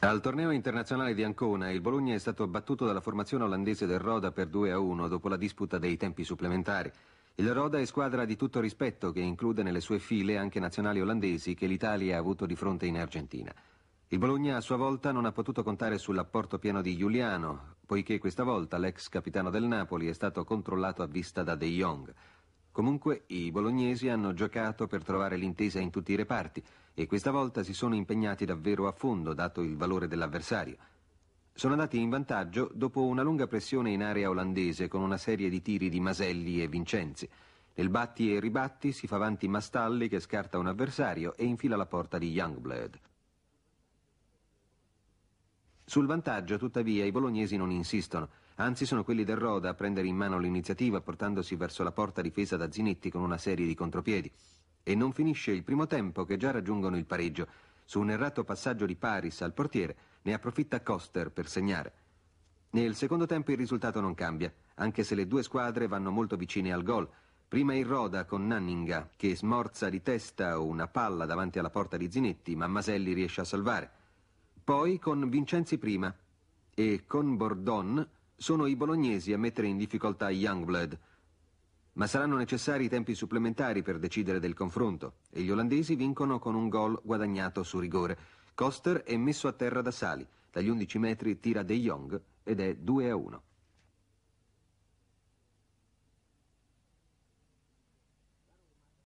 Al torneo internazionale di Ancona il Bologna è stato battuto dalla formazione olandese del Roda per 2-1 a dopo la disputa dei tempi supplementari. Il Roda è squadra di tutto rispetto che include nelle sue file anche nazionali olandesi che l'Italia ha avuto di fronte in Argentina. Il Bologna a sua volta non ha potuto contare sull'apporto pieno di Giuliano, poiché questa volta l'ex capitano del Napoli è stato controllato a vista da De Jong. Comunque i bolognesi hanno giocato per trovare l'intesa in tutti i reparti e questa volta si sono impegnati davvero a fondo, dato il valore dell'avversario. Sono andati in vantaggio dopo una lunga pressione in area olandese con una serie di tiri di Maselli e Vincenzi. Nel batti e ribatti si fa avanti Mastalli che scarta un avversario e infila la porta di Youngblood. Sul vantaggio, tuttavia, i bolognesi non insistono, anzi sono quelli del Roda a prendere in mano l'iniziativa portandosi verso la porta difesa da Zinetti con una serie di contropiedi e non finisce il primo tempo che già raggiungono il pareggio. Su un errato passaggio di Paris al portiere ne approfitta Coster per segnare. Nel secondo tempo il risultato non cambia, anche se le due squadre vanno molto vicine al gol. Prima il Roda con Nanninga, che smorza di testa una palla davanti alla porta di Zinetti, ma Maselli riesce a salvare. Poi con Vincenzi prima e con Bordon sono i bolognesi a mettere in difficoltà Youngblood ma saranno necessari tempi supplementari per decidere del confronto e gli olandesi vincono con un gol guadagnato su rigore. Koster è messo a terra da Sali, dagli 11 metri tira De Jong ed è 2 a 1.